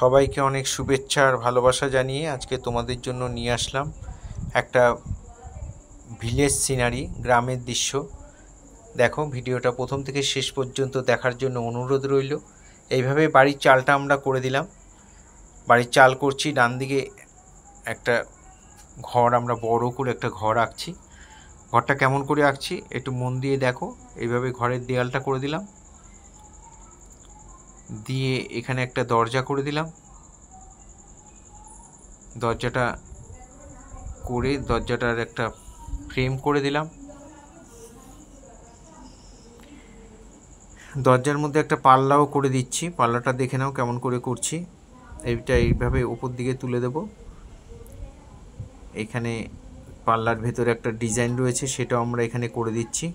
সবাইকে অনেক শুভেচ্ছা আর ভালোবাসা জানিয়ে আজকে তোমাদের জন্য নিয়ে আসলাম একটা ভিলেজ সিনারি গ্রামের দৃশ্য দেখো ভিডিওটা প্রথম থেকে শেষ পর্যন্ত দেখার জন্য অনুরোধ রইল এইভাবে বাড়ির চালটা আমরা করে দিলাম বাড়ির চাল করছি ডান দিকে একটা ঘর আমরা বড় করে একটা ঘর আঁকছি ঘরটা কেমন করে আঁকছি একটু মন দিয়ে দেখো এইভাবে ঘরের দেয়ালটা করে দিলাম দিয়ে এখানে একটা দরজা করে দিলাম দরজাটা করে দরজাটার একটা ফ্রেম করে দিলাম দরজার মধ্যে একটা পাল্লাও করে দিচ্ছি পাল্লাটা দেখে নাও কেমন করে করছি এইটা এইভাবে ওপর দিকে তুলে দেব এখানে পাল্লার ভেতরে একটা ডিজাইন রয়েছে সেটাও আমরা এখানে করে দিচ্ছি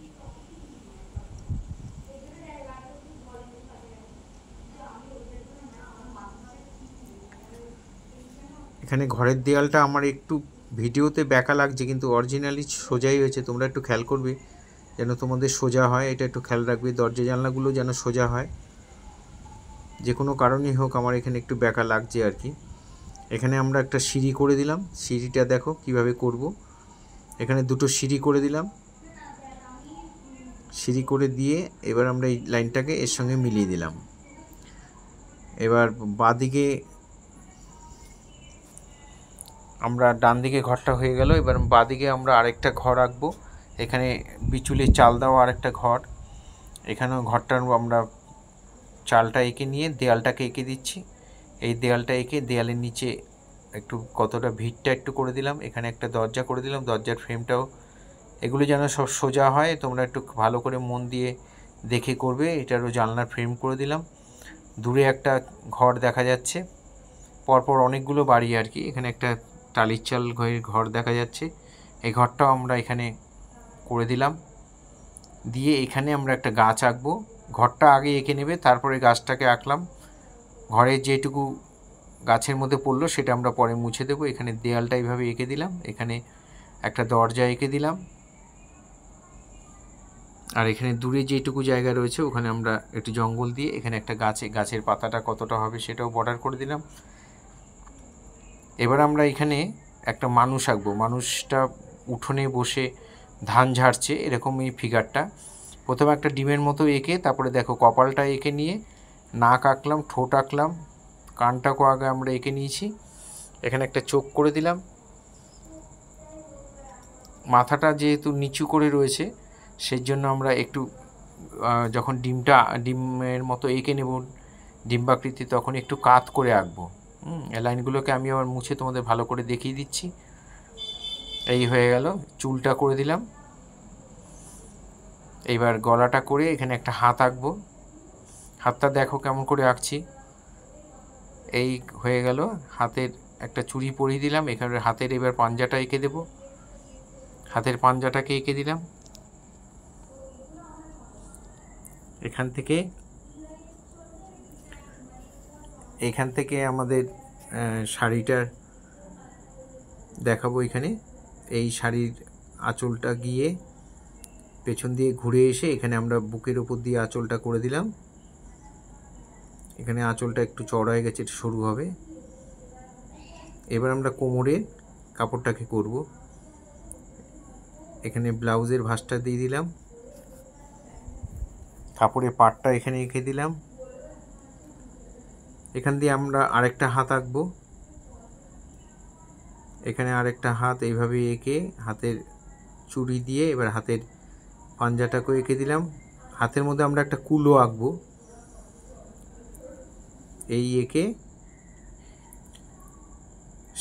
এখানে ঘরের দেয়ালটা আমার একটু ভিডিওতে ব্যাকা লাগছে কিন্তু অরিজিনালি সোজাই হয়েছে তোমরা একটু খেয়াল করবে যেন তোমাদের সোজা হয় এটা একটু খেয়াল রাখবে দরজা জানলাগুলো যেন সোজা হয় যে কোনো কারণেই হোক আমার এখানে একটু ব্যাকা লাগছে আর কি এখানে আমরা একটা সিঁড়ি করে দিলাম সিঁড়িটা দেখো কিভাবে করব এখানে দুটো সিঁড়ি করে দিলাম সিঁড়ি করে দিয়ে এবার আমরা এই লাইনটাকে এর সঙ্গে মিলিয়ে দিলাম এবার বাদিকে আমরা ডান দিকে ঘরটা হয়ে গেল এবার বাদিকে আমরা আরেকটা ঘর আঁকবো এখানে বিচুলে চাল দেওয়া আরেকটা ঘর এখানেও ঘরটার আমরা চালটা এঁকে নিয়ে দেয়ালটাকে এঁকে দিচ্ছি এই দেয়ালটা এঁকে দেয়ালের নিচে একটু কতটা ভিড়টা একটু করে দিলাম এখানে একটা দরজা করে দিলাম দরজার ফ্রেমটাও এগুলো যেন সব সোজা হয় তোমরা একটু ভালো করে মন দিয়ে দেখে করবে এটারও জানলার ফ্রেম করে দিলাম দূরে একটা ঘর দেখা যাচ্ছে পরপর অনেকগুলো বাড়ি আর কি এখানে একটা টালির চাল ঘর দেখা যাচ্ছে এই ঘরটাও আমরা এখানে করে দিলাম দিয়ে এখানে আমরা একটা গাছ আঁকবো ঘরটা আগে এঁকে নেবে তারপরে গাছটাকে আঁকলাম ঘরের যেটুকু গাছের মধ্যে পড়লো সেটা আমরা পরে মুছে দেবো এখানে দেয়ালটা এইভাবে এঁকে দিলাম এখানে একটা দরজা এঁকে দিলাম আর এখানে দূরে যেটুকু জায়গা রয়েছে ওখানে আমরা একটু জঙ্গল দিয়ে এখানে একটা গাছে গাছের পাতাটা কতটা হবে সেটাও বর্ডার করে দিলাম এবার আমরা এখানে একটা মানুষ আঁকবো মানুষটা উঠোনে বসে ধান ঝাড়ছে এরকম এই ফিগারটা প্রথমে একটা ডিমের মতো এঁকে তারপরে দেখো কপালটা এঁকে নিয়ে নাক আঁকলাম ঠোঁট আঁকলাম কানটাকে আগে আমরা এঁকে নিয়েছি এখানে একটা চোখ করে দিলাম মাথাটা যেহেতু নিচু করে রয়েছে সেই জন্য আমরা একটু যখন ডিমটা ডিমের মতো এঁকে নেব ডিম্বাকৃতি তখন একটু কাত করে আঁকবো লাইনগুলোকে আমি আবার মুছে তোমাদের ভালো করে দেখিয়ে দিচ্ছি এই হয়ে গেল চুলটা করে দিলাম এইবার গলাটা করে এখানে একটা হাত আঁকবো হাতটা দেখো কেমন করে আঁকছি এই হয়ে গেল হাতের একটা চুড়ি পরিয়ে দিলাম এখানে হাতের এবার পাঞ্জাটা এঁকে দেব হাতের পাঞ্জাটাকে এঁকে দিলাম এখান থেকে এখান থেকে আমাদের শাড়িটার দেখাবো এখানে এই শাড়ির আঁচলটা গিয়ে পেছন দিয়ে ঘুরে এসে এখানে আমরা বুকের ওপর দিয়ে আঁচলটা করে দিলাম এখানে আঁচলটা একটু চড় হয়ে গেছে এটা সরু হবে এবার আমরা কোমরে কাপড়টাকে করব এখানে ব্লাউজের ভাঁজটা দিয়ে দিলাম কাপড়ের পাটটা এখানে এঁকে দিলাম এখান দিয়ে আমরা আরেকটা হাত আঁকবো এখানে আরেকটা হাত এইভাবে এঁকে হাতের চুড়ি দিয়ে এবার হাতের পাঞ্জাটাকে এঁকে দিলাম হাতের মধ্যে আমরা একটা কুলো আঁকবো এই এঁকে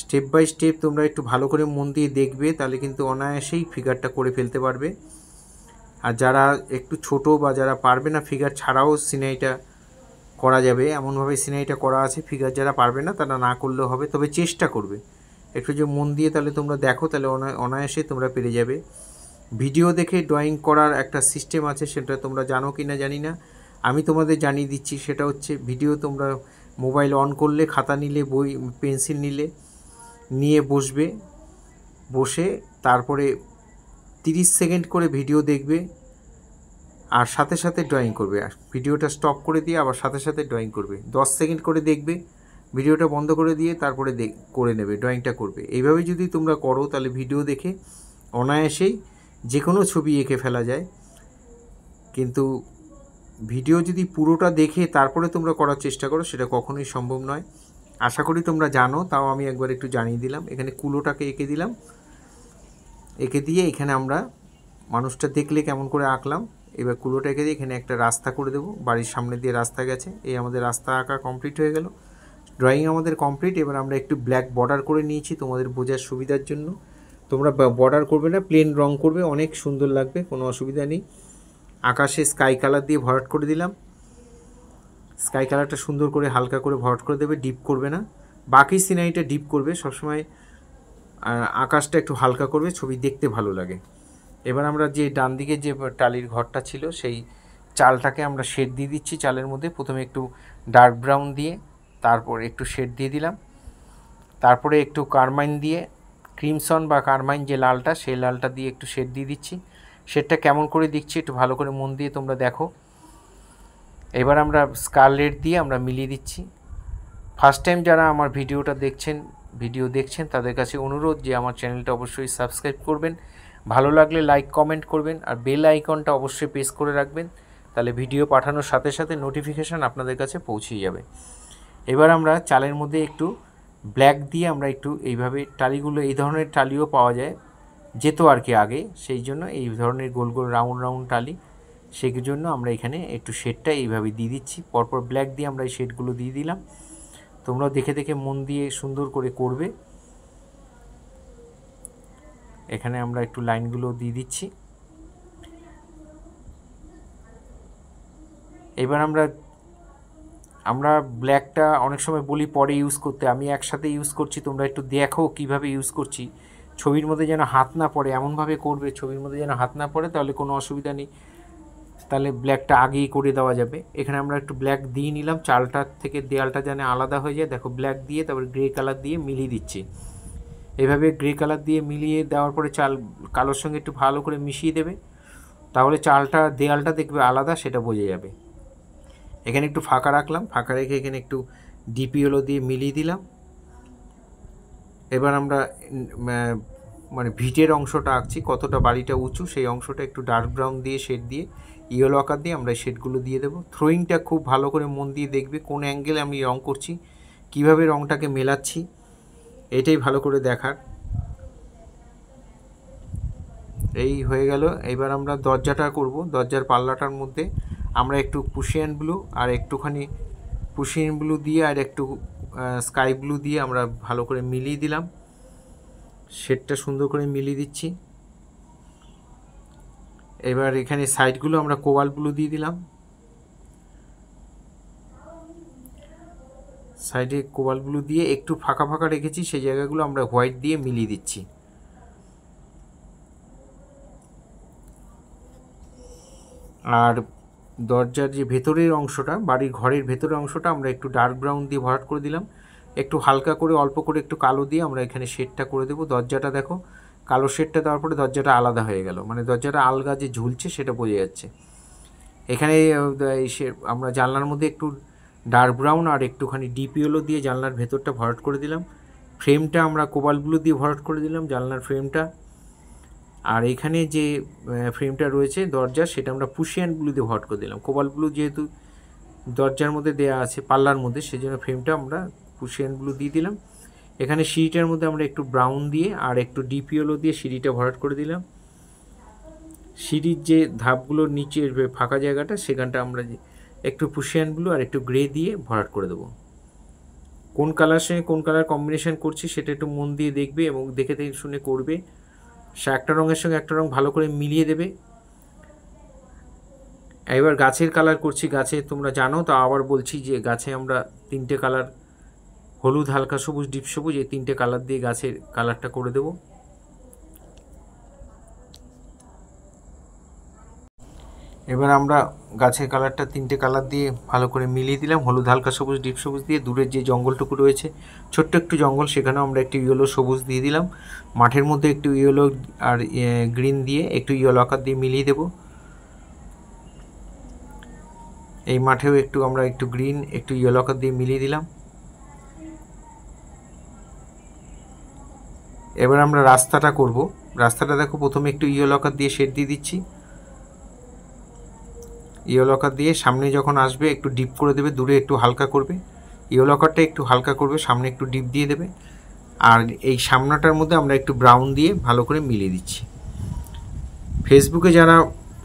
স্টেপ বাই স্টেপ তোমরা একটু ভালো করে মন দিয়ে দেখবে তাহলে কিন্তু অনায়াসেই ফিগারটা করে ফেলতে পারবে আর যারা একটু ছোট বা যারা পারবে না ফিগার ছাড়াও সিনাইটা করা যাবে এমনভাবে সিনারিটা করা আছে ফিগার যারা পারবে না তারা না করলেও হবে তবে চেষ্টা করবে একটু যে মন দিয়ে তাহলে তোমরা দেখো তাহলে অনায়াসে তোমরা পেরে যাবে ভিডিও দেখে ড্রয়িং করার একটা সিস্টেম আছে সেটা তোমরা জানো কি না জানি না আমি তোমাদের জানিয়ে দিচ্ছি সেটা হচ্ছে ভিডিও তোমরা মোবাইল অন করলে খাতা নিলে বই পেন্সিল নিলে নিয়ে বসবে বসে তারপরে 30 সেকেন্ড করে ভিডিও দেখবে আর সাথে সাথে ড্রয়িং করবে ভিডিওটা স্টপ করে দিয়ে আবার সাথে সাথে ড্রয়িং করবে 10 সেকেন্ড করে দেখবে ভিডিওটা বন্ধ করে দিয়ে তারপরে করে নেবে ড্রয়িংটা করবে এইভাবে যদি তোমরা করো তাহলে ভিডিও দেখে অনায়াসেই যে কোনো ছবি এঁকে ফেলা যায় কিন্তু ভিডিও যদি পুরোটা দেখে তারপরে তোমরা করার চেষ্টা করো সেটা কখনোই সম্ভব নয় আশা করি তোমরা জানো তাও আমি একবার একটু জানিয়ে দিলাম এখানে কুলোটাকে এঁকে দিলাম এঁকে দিয়ে এখানে আমরা মানুষটা দেখলে কেমন করে আঁকলাম এবার কুলোটাকে দিয়ে এখানে একটা রাস্তা করে দেবো বাড়ির সামনে দিয়ে রাস্তা গেছে এই আমাদের রাস্তা আঁকা কমপ্লিট হয়ে গেল ড্রয়িং আমাদের কমপ্লিট এবার আমরা একটু ব্ল্যাক বর্ডার করে নিয়েছি তোমাদের বোঝার সুবিধার জন্য তোমরা বর্ডার করবে না প্লেন রং করবে অনেক সুন্দর লাগবে কোনো অসুবিধা নেই আকাশে স্কাই কালার দিয়ে ভরাট করে দিলাম স্কাই কালারটা সুন্দর করে হালকা করে ভরাট করে দেবে ডিপ করবে না বাকি সিনারিটা ডিপ করবে সবসময় আকাশটা একটু হালকা করবে ছবি দেখতে ভালো লাগে এবার আমরা যে ডান দিকে যে টালির ঘরটা ছিল সেই চালটাকে আমরা শেড দিয়ে দিচ্ছি চালের মধ্যে প্রথমে একটু ডার্ক ব্রাউন দিয়ে তারপর একটু শেড দিয়ে দিলাম তারপরে একটু কারমাইন দিয়ে ক্রিমসন বা কারমাইন যে লালটা সেই লালটা দিয়ে একটু শেড দিয়ে দিচ্ছি শেডটা কেমন করে দিচ্ছি একটু ভালো করে মন দিয়ে তোমরা দেখো এবার আমরা স্কারলেট দিয়ে আমরা মিলিয়ে দিচ্ছি ফার্স্ট টাইম যারা আমার ভিডিওটা দেখছেন ভিডিও দেখছেন তাদের কাছে অনুরোধ যে আমার চ্যানেলটা অবশ্যই সাবস্ক্রাইব করবেন ভালো লাগলে লাইক কমেন্ট করবেন আর বেল আইকনটা অবশ্যই প্রেস করে রাখবেন তাহলে ভিডিও পাঠানোর সাথে সাথে নোটিফিকেশান আপনাদের কাছে পৌঁছে যাবে এবার আমরা চালের মধ্যে একটু ব্ল্যাক দিয়ে আমরা একটু এইভাবে টালিগুলো এই ধরনের টালিও পাওয়া যায় যেত আর কি আগে সেই জন্য এই ধরনের গোল গোল রাউন্ড রাউন্ড টালি সেই জন্য আমরা এখানে একটু শেডটা এইভাবে দিয়ে দিচ্ছি পরপর ব্ল্যাক দিয়ে আমরা এই শেডগুলো দিয়ে দিলাম তোমরা দেখে দেখে মন দিয়ে সুন্দর করে করবে এখানে আমরা একটু লাইনগুলো দিয়ে দিচ্ছি এবার আমরা আমরা ব্ল্যাকটা অনেক সময় বলি পরে ইউজ করতে আমি একসাথে ইউজ করছি তোমরা একটু দেখো কিভাবে ইউজ করছি ছবির মধ্যে যেন হাত না পড়ে এমনভাবে করবে ছবির মধ্যে যেন হাত না পড়ে তাহলে কোনো অসুবিধা নেই তাহলে ব্ল্যাকটা আগেই করে দেওয়া যাবে এখানে আমরা একটু ব্ল্যাক দিয়ে নিলাম চালটার থেকে দেয়ালটা যেন আলাদা হয়ে যায় দেখো ব্ল্যাক দিয়ে তারপর গ্রে কালার দিয়ে মিলিয়ে দিচ্ছি এভাবে গ্রে কালার দিয়ে মিলিয়ে দেওয়ার পরে চাল কালোর সঙ্গে একটু ভালো করে মিশিয়ে দেবে তাহলে চালটা দেয়ালটা দেখবে আলাদা সেটা বোঝা যাবে এখানে একটু ফাঁকা রাখলাম ফাঁকা রেখে এখানে একটু ডিপিওলো দিয়ে মিলিয়ে দিলাম এবার আমরা মানে ভিটের অংশটা আঁকছি কতটা বাড়িটা উঁচু সেই অংশটা একটু ডার্ক ব্রাউন দিয়ে শেড দিয়ে ইয়েলো আকার দিয়ে আমরা শেডগুলো দিয়ে দেবো থ্রোয়িংটা খুব ভালো করে মন দিয়ে দেখবে কোন অ্যাঙ্গেলে আমি রং করছি কিভাবে রংটাকে মেলাচ্ছি এটাই ভালো করে দেখার এই হয়ে গেল এবার আমরা দরজাটা করব দরজার পাল্লাটার মধ্যে আমরা একটু পুশিয়ান ব্লু আর একটুখানি পুশিয়ান ব্লু দিয়ে আর একটু স্কাই ব্লু দিয়ে আমরা ভালো করে মিলিয়ে দিলাম শেডটা সুন্দর করে মিলিয়ে দিচ্ছি এবার এখানে সাইডগুলো আমরা কোবাল ব্লু দিয়ে দিলাম সাইডে কোবাল ব্লু দিয়ে একটু ফাঁকা ফাঁকা রেখেছি সেই জায়গাগুলো আমরা হোয়াইট দিয়ে মিলিয়ে দিচ্ছি আর দরজার যে ভেতরের অংশটা বাড়ির ঘরের ভেতরের অংশটা আমরা একটু ডার্ক ব্রাউন দিয়ে ভরাট করে দিলাম একটু হালকা করে অল্প করে একটু কালো দিয়ে আমরা এখানে শেডটা করে দেবো দরজাটা দেখো কালো শেডটা দেওয়ার পরে দরজাটা আলাদা হয়ে গেল মানে দরজাটা আলগা যে ঝুলছে সেটা বোঝা যাচ্ছে এখানে আমরা জানলার মধ্যে একটু ডার্ক ব্রাউন আর একটুখানি ডিপ ইয়েলো দিয়ে জানলার ভেতরটা ভরাট করে দিলাম ফ্রেমটা আমরা কোবাল ব্লু দিয়ে ভরাট করে দিলাম জানলার ফ্রেমটা আর এখানে যে ফ্রেমটা রয়েছে দরজা সেটা আমরা পুশিয়ান ব্লু দিয়ে ভরাট করে দিলাম কোবাল ব্লু যেহেতু দরজার মধ্যে দেয়া আছে পাল্লার মধ্যে সেই জন্য ফ্রেমটা আমরা পুশিয়ান ব্লু দিয়ে দিলাম এখানে সিঁড়িটার মধ্যে আমরা একটু ব্রাউন দিয়ে আর একটু ডিপ ইয়েলো দিয়ে সিঁড়িটা ভরাট করে দিলাম সিঁড়ির যে ধাপগুলোর নিচের ফাঁকা জায়গাটা সেখানটা আমরা যে একটু পুশিয়ান ব্লু আর একটু গ্রে দিয়ে ভরাট করে দেবো কোন কালার সঙ্গে কোন কালার কম্বিনেশান করছি সেটা একটু মন দিয়ে দেখবে এবং দেখে দেখে শুনে করবে সে একটা রঙের সঙ্গে একটা রঙ ভালো করে মিলিয়ে দেবে এবার গাছের কালার করছি গাছে তোমরা জানো তো আবার বলছি যে গাছে আমরা তিনটে কালার হলুদ হালকা সবুজ ডিপ সবুজ এই তিনটে কালার দিয়ে গাছের কালারটা করে দেবো এবার আমরা গাছের কালারটা তিনটে কালার দিয়ে ভালো করে মিলিয়ে দিলাম হলুদ হালকা সবুজ ডিপ সবুজ দিয়ে দূরের যে জঙ্গলটুকু রয়েছে ছোট্ট একটু জঙ্গল সেখানেও আমরা একটু ইয়েলো সবুজ দিয়ে দিলাম মাঠের মধ্যে একটু ইয়েলো আর গ্রিন দিয়ে একটু ইয়েলো আকার দিয়ে মিলিয়ে দেব এই মাঠেও একটু আমরা একটু গ্রিন একটু ইয়েলো আকার দিয়ে মিলিয়ে দিলাম এবার আমরা রাস্তাটা করব রাস্তাটা দেখো প্রথমে একটু ইয়েলো আকার দিয়ে শেড দিয়ে দিচ্ছি ইয়েলো লকার দিয়ে সামনে যখন আসবে একটু ডিপ করে দেবে দূরে একটু হালকা করবে ইয়েলো লকারটা একটু হালকা করবে সামনে একটু ডিপ দিয়ে দেবে আর এই সামনাটার মধ্যে আমরা একটু ব্রাউন দিয়ে ভালো করে মিলিয়ে দিচ্ছি ফেসবুকে যারা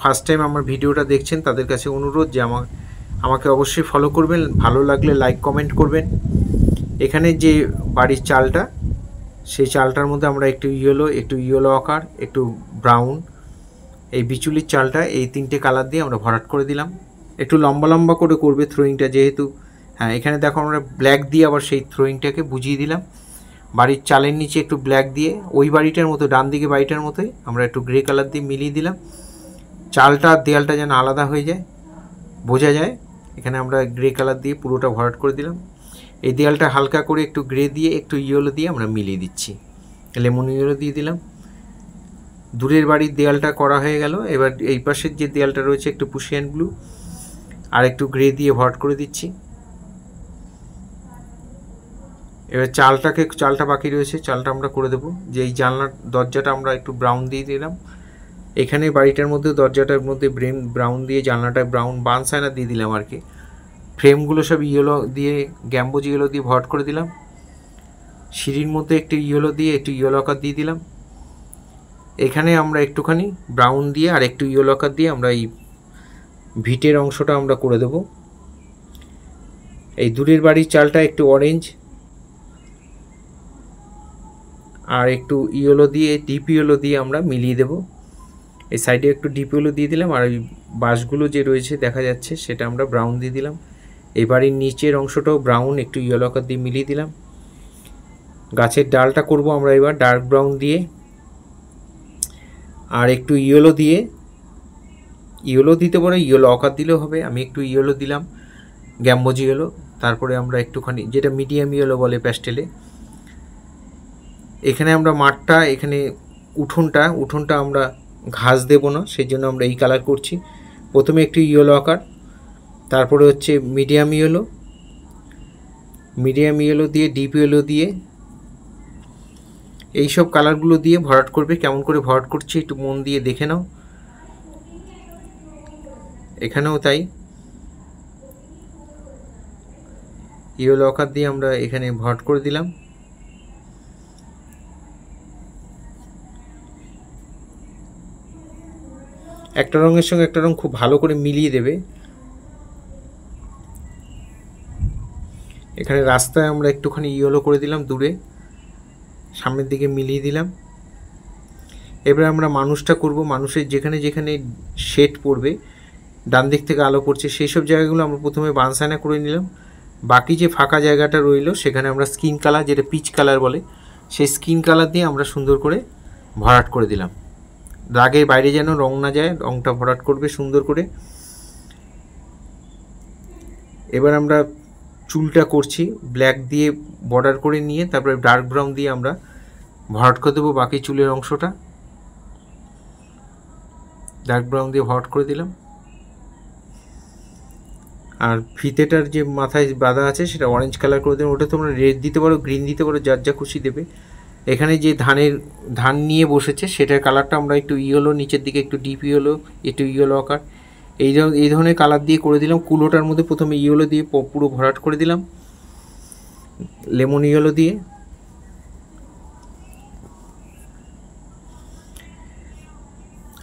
ফার্স্ট টাইম আমার ভিডিওটা দেখছেন তাদের কাছে অনুরোধ যে আমার আমাকে অবশ্যই ফলো করবেন ভালো লাগলে লাইক কমেন্ট করবেন এখানে যে বাড়ির চালটা সেই চালটার মধ্যে আমরা একটু ইয়েলো একটু ইয়েলো আকার একটু ব্রাউন এই বিচুলির চালটা এই তিনটে কালার দিয়ে আমরা ভরাট করে দিলাম একটু লম্বা লম্বা করে করবে থ্রোয়িংটা যেহেতু হ্যাঁ এখানে দেখো আমরা ব্ল্যাক দিয়ে আবার সেই থ্রোয়িংটাকে বুঝিয়ে দিলাম বাড়ির চালের নিচে একটু ব্ল্যাক দিয়ে ওই বাড়িটার মতো ডান দিকে বাড়িটার মতোই আমরা একটু গ্রে কালার দিয়ে মিলিয়ে দিলাম চালটা দেয়ালটা যেন আলাদা হয়ে যায় বোঝা যায় এখানে আমরা গ্রে কালার দিয়ে পুরোটা ভরাট করে দিলাম এই দেয়ালটা হালকা করে একটু গ্রে দিয়ে একটু ইয়েলো দিয়ে আমরা মিলিয়ে দিচ্ছি লেমন ইয়েলো দিয়ে দিলাম দূরের বাড়ির দেয়ালটা করা হয়ে গেল এবার এই পাশের যে দেয়ালটা রয়েছে একটু পুশিয়ান ব্লু আর একটু গ্রে দিয়ে ভট করে দিচ্ছি এবার চালটাকে চালটা বাকি রয়েছে চালটা আমরা করে দেবো যে এই জানলার দরজাটা আমরা একটু ব্রাউন দিয়ে দিলাম এখানে বাড়িটার মধ্যে দরজাটার মধ্যে ব্রেম ব্রাউন দিয়ে জানলাটায় ব্রাউন বানসায়না দিয়ে দিলাম আর কি ফ্রেমগুলো সব ইয়েলো দিয়ে গ্যাম্বোজ ইয়েলো দিয়ে ভট করে দিলাম সিঁড়ির মধ্যে একটু ইয়েলো দিয়ে একটু ইয়েলো আকার দিয়ে দিলাম এখানে আমরা একটুখানি ব্রাউন দিয়ে আর একটু ইয়েলোকার দিয়ে আমরা এই ভিটের অংশটা আমরা করে দেব এই দূরের বাড়ির চালটা একটু অরেঞ্জ আর একটু ইয়েলো দিয়ে ডিপ ইয়েলো দিয়ে আমরা মিলিয়ে দেব এই সাইডে একটু ডিপ ইয়েলো দিয়ে দিলাম আর ওই বাঁশগুলো যে রয়েছে দেখা যাচ্ছে সেটা আমরা ব্রাউন দিয়ে দিলাম এই বাড়ির নিচের অংশটাও ব্রাউন একটু ইয়েলোকার দিয়ে মিলিয়ে দিলাম গাছের ডালটা করব আমরা এবার ডার্ক ব্রাউন দিয়ে আর একটু ইয়েলো দিয়ে ইয়েলো দিতে পারে ইয়েলো অকার দিলেও হবে আমি একটু ইয়েলো দিলাম গ্যাম্বোজি ইয়েলো তারপরে আমরা একটুখানি যেটা মিডিয়াম ইয়েলো বলে প্যাস্টেলে এখানে আমরা মাঠটা এখানে উঠোনটা উঠোনটা আমরা ঘাস দেব না সেই জন্য আমরা এই কালার করছি প্রথমে একটু ইয়েলো আকার তারপরে হচ্ছে মিডিয়াম ইয়েলো মিডিয়াম ইয়েলো দিয়ে ডিপ ইয়েলো দিয়ে এই সব কালারগুলো দিয়ে ভরাট করবে কেমন করে ভরাট করছে একটু মন দিয়ে দেখে নাও এখানেও তাই ইয়েলো অকার দিয়ে আমরা এখানে ভরাট করে দিলাম একটা রঙের সঙ্গে একটা রঙ খুব ভালো করে মিলিয়ে দেবে এখানে রাস্তায় আমরা একটুখানি ইয়েলো করে দিলাম দূরে সামনের দিকে মিলিয়ে দিলাম এবার আমরা মানুষটা করব মানুষের যেখানে যেখানে শেড পড়বে ডান দিক থেকে আলো পড়ছে সেই সব জায়গাগুলো আমরা প্রথমে বানসায়না করে নিলাম বাকি যে ফাঁকা জায়গাটা রইল সেখানে আমরা স্কিন কালার যেটা পিচ কালার বলে সেই স্কিন কালার দিয়ে আমরা সুন্দর করে ভরাট করে দিলাম রাগে বাইরে যেন রং না যায় রংটা ভরাট করবে সুন্দর করে এবার আমরা চুলটা করছি ব্ল্যাক দিয়ে বর্ডার করে নিয়ে তারপরে ডার্ক ব্রাউন দিয়ে আমরা ভরাট করে দেবো বাকি চুলের অংশটা ডার্ক ব্রাউন দিয়ে ভরাট করে দিলাম আর ফিতেটার যে মাথায় বাঁধা আছে সেটা অরেঞ্জ কালার করে দেবেন ওটা তোমরা রেড দিতে পারো গ্রিন দিতে পারো যার যা খুশি দেবে এখানে যে ধানের ধান নিয়ে বসেছে সেটার কালারটা আমরা একটু ইয়েলো নিচের দিকে একটু ডিপ ইয়েলো একটু ইয়েলো আকার এই এই ধরনের কালার দিয়ে করে দিলাম কুলোটার মধ্যে প্রথমে ইয়েলো দিয়ে পুরো ভরাট করে দিলাম লেমন ইয়েলো দিয়ে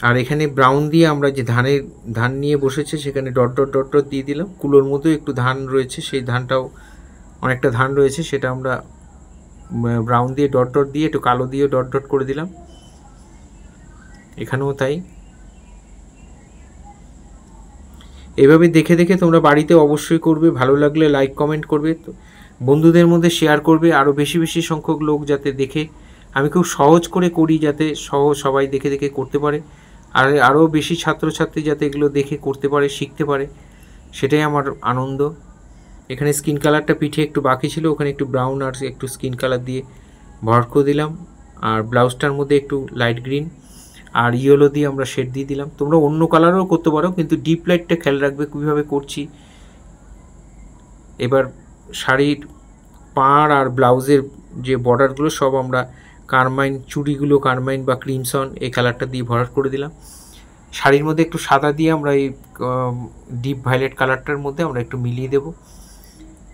আর এখানে ব্রাউন দিয়ে আমরা যে ধানের ধান নিয়ে বসেছে সেখানে ডট ডট ডট ডট দিয়ে দিলাম কুলোর মতো একটু ধান রয়েছে সেই ধানটাও অনেকটা ধান রয়েছে সেটা আমরা ব্রাউন দিয়ে ডট ডট দিয়ে একটু কালো দিয়ে ডট ডট করে দিলাম এখানেও তাই এভাবে দেখে দেখে তোমরা বাড়িতে অবশ্যই করবে ভালো লাগলে লাইক কমেন্ট করবে তো বন্ধুদের মধ্যে শেয়ার করবে আরও বেশি বেশি সংখ্যক লোক যাতে দেখে আমি খুব সহজ করে করি যাতে সহজ সবাই দেখে দেখে করতে পারে আর আরও বেশি ছাত্রছাত্রী যাতে এগুলো দেখে করতে পারে শিখতে পারে সেটাই আমার আনন্দ এখানে স্কিন কালারটা পিঠে একটু বাকি ছিল ওখানে একটু ব্রাউন আর একটু স্কিন কালার দিয়ে ভর করে দিলাম আর ব্লাউজটার মধ্যে একটু লাইট গ্রিন আর ইয়েলো দিয়ে আমরা শেড দিয়ে দিলাম তোমরা অন্য কালারও করতে পারো কিন্তু ডিপ লাইটটা খেয়াল রাখবে কীভাবে করছি এবার শাড়ির পাড় আর ব্লাউজের যে বর্ডারগুলো সব আমরা কারমাইন চুড়িগুলো কারমাইন বা ক্রিমসন এই কালারটা দিয়ে ভরাট করে দিলাম শাড়ির মধ্যে একটু সাদা দিয়ে আমরা এই ডিপ ভায়োলেট কালারটার মধ্যে আমরা একটু মিলিয়ে দেব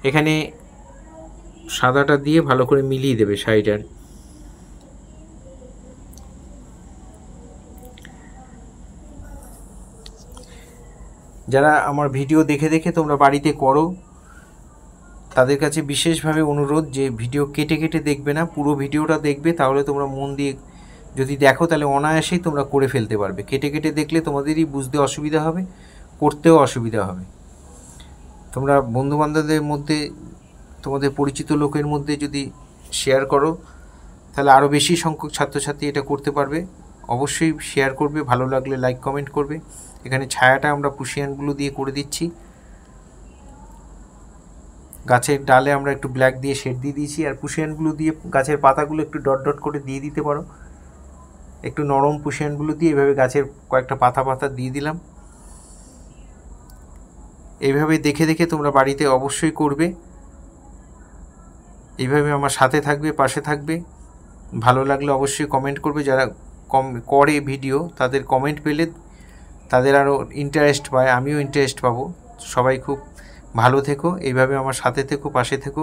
এখানে সাদাটা দিয়ে ভালো করে মিলিয়ে দেবে শাড়িটার যারা আমার ভিডিও দেখে দেখে তোমরা বাড়িতে করো তাদের কাছে বিশেষভাবে অনুরোধ যে ভিডিও কেটে কেটে দেখবে না পুরো ভিডিওটা দেখবে তাহলে তোমরা মন দিয়ে যদি দেখো তাহলে অনায়াসেই তোমরা করে ফেলতে পারবে কেটে কেটে দেখলে তোমাদেরই বুঝতে অসুবিধা হবে করতেও অসুবিধা হবে তোমরা বন্ধুবান্ধবদের মধ্যে তোমাদের পরিচিত লোকের মধ্যে যদি শেয়ার করো তাহলে আরও বেশি সংখ্যক ছাত্রছাত্রী এটা করতে পারবে অবশ্যই শেয়ার করবে ভালো লাগলে লাইক কমেন্ট করবে এখানে ছায়াটা আমরা পুশিয়ানগুলো দিয়ে করে দিচ্ছি গাছের ডালে আমরা একটু ব্ল্যাক দিয়ে শেড দিয়ে দিয়েছি আর পুষিয়ানগুলো দিয়ে গাছের পাতাগুলো একটু ডট ডট করে দিয়ে দিতে পারো একটু নরম পুষিয়ানগুলো দিয়ে এভাবে গাছের কয়েকটা পাতা পাতা দিয়ে দিলাম এইভাবে দেখে দেখে তোমরা বাড়িতে অবশ্যই করবে এইভাবে আমার সাথে থাকবে পাশে থাকবে ভালো লাগলে অবশ্যই কমেন্ট করবে যারা কম করে ভিডিও তাদের কমেন্ট পেলে তাদের আরও ইন্টারেস্ট পায় আমিও ইন্টারেস্ট পাবো সবাই খুব ভালো থেকো এইভাবে আমার সাথে থেকো পাশে থেকো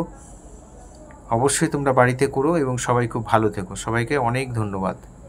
অবশ্যই তোমরা বাড়িতে করো এবং সবাই খুব ভালো থেকো সবাইকে অনেক ধন্যবাদ